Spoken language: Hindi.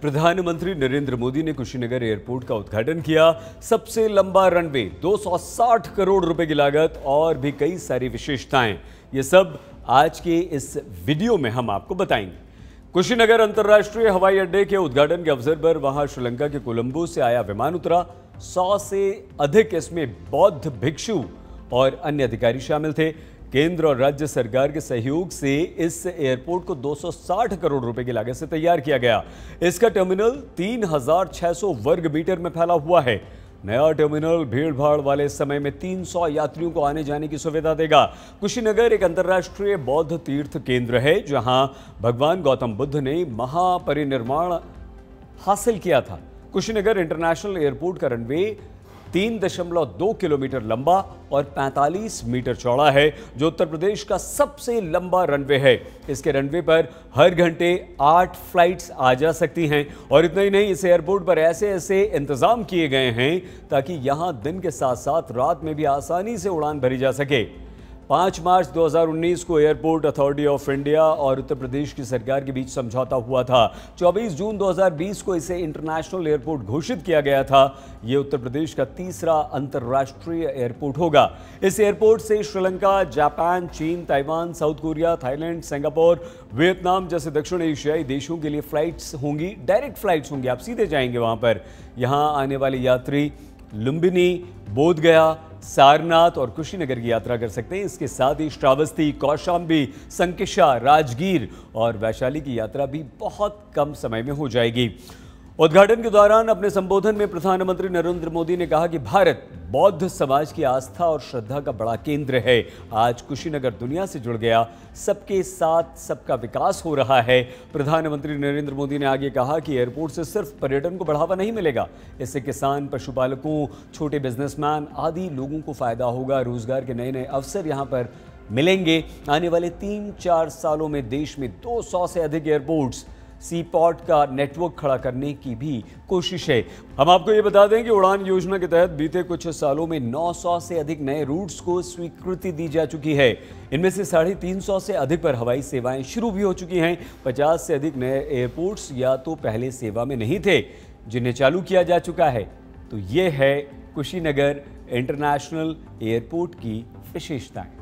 प्रधानमंत्री नरेंद्र मोदी ने कुशीनगर एयरपोर्ट का उद्घाटन किया सबसे लंबा रनवे 260 करोड़ रुपए की लागत और भी कई सारी विशेषताएं ये सब आज के इस वीडियो में हम आपको बताएंगे कुशीनगर अंतर्राष्ट्रीय हवाई अड्डे के उद्घाटन के अवसर पर वहां श्रीलंका के कोलंबो से आया विमान उतरा सौ से अधिक इसमें बौद्ध भिक्षु और अन्य अधिकारी शामिल थे केंद्र और राज्य सरकार के सहयोग से इस एयरपोर्ट को 260 करोड़ रुपए की लागत से तैयार किया गया इसका टर्मिनल 3,600 वर्ग मीटर में फैला हुआ है नया टर्मिनल भीड़भाड़ वाले समय में 300 यात्रियों को आने जाने की सुविधा देगा कुशीनगर एक अंतर्राष्ट्रीय बौद्ध तीर्थ केंद्र है जहां भगवान गौतम बुद्ध ने महापरिनिर्माण हासिल किया था कुशीनगर इंटरनेशनल एयरपोर्ट का रनवे तीन दशमलव दो किलोमीटर लंबा और 45 मीटर चौड़ा है जो उत्तर प्रदेश का सबसे लंबा रनवे है इसके रनवे पर हर घंटे आठ फ्लाइट्स आ जा सकती हैं और इतना ही नहीं इस एयरपोर्ट पर ऐसे ऐसे इंतज़ाम किए गए हैं ताकि यहाँ दिन के साथ साथ रात में भी आसानी से उड़ान भरी जा सके पाँच मार्च 2019 को एयरपोर्ट अथॉरिटी ऑफ इंडिया और उत्तर प्रदेश की सरकार के बीच समझौता हुआ था 24 जून 2020 को इसे इंटरनेशनल एयरपोर्ट घोषित किया गया था ये उत्तर प्रदेश का तीसरा अंतर्राष्ट्रीय एयरपोर्ट होगा इस एयरपोर्ट से श्रीलंका जापान चीन Taiwan South Korea Thailand Singapore Vietnam जैसे दक्षिण एशियाई देशों के लिए फ्लाइट्स होंगी डायरेक्ट फ्लाइट्स होंगी आप सीधे जाएंगे वहाँ पर यहाँ आने वाले यात्री लुम्बिनी बोधगया सारनाथ और कुशीनगर की यात्रा कर सकते हैं इसके साथ ही श्रावस्ती कौशाम्बी संकिशा राजगीर और वैशाली की यात्रा भी बहुत कम समय में हो जाएगी उद्घाटन के दौरान अपने संबोधन में प्रधानमंत्री नरेंद्र मोदी ने कहा कि भारत बौद्ध समाज की आस्था और श्रद्धा का बड़ा केंद्र है आज कुशीनगर दुनिया से जुड़ गया सबके साथ सबका विकास हो रहा है प्रधानमंत्री नरेंद्र मोदी ने आगे कहा कि एयरपोर्ट से सिर्फ पर्यटन को बढ़ावा नहीं मिलेगा इससे किसान पशुपालकों छोटे बिजनेसमैन आदि लोगों को फायदा होगा रोजगार के नए नए अवसर यहाँ पर मिलेंगे आने वाले तीन चार सालों में देश में दो से अधिक एयरपोर्ट्स सी पॉट का नेटवर्क खड़ा करने की भी कोशिश है हम आपको ये बता दें कि उड़ान योजना के तहत बीते कुछ सालों में 900 से अधिक नए रूट्स को स्वीकृति दी जा चुकी है इनमें से साढ़े तीन से अधिक पर हवाई सेवाएं शुरू भी हो चुकी हैं 50 से अधिक नए एयरपोर्ट्स या तो पहले सेवा में नहीं थे जिन्हें चालू किया जा चुका है तो ये है कुशीनगर इंटरनेशनल एयरपोर्ट की विशेषताएँ